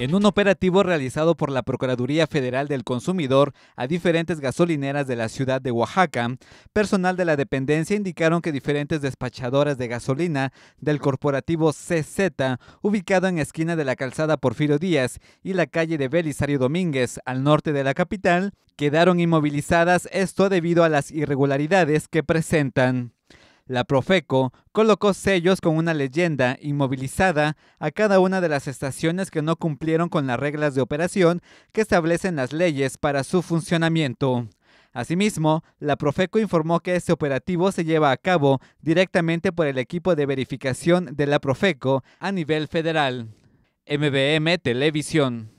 En un operativo realizado por la Procuraduría Federal del Consumidor a diferentes gasolineras de la ciudad de Oaxaca, personal de la dependencia indicaron que diferentes despachadoras de gasolina del corporativo CZ, ubicado en esquina de la calzada Porfirio Díaz y la calle de Belisario Domínguez, al norte de la capital, quedaron inmovilizadas, esto debido a las irregularidades que presentan. La Profeco colocó sellos con una leyenda inmovilizada a cada una de las estaciones que no cumplieron con las reglas de operación que establecen las leyes para su funcionamiento. Asimismo, la Profeco informó que este operativo se lleva a cabo directamente por el equipo de verificación de la Profeco a nivel federal. MBM Televisión.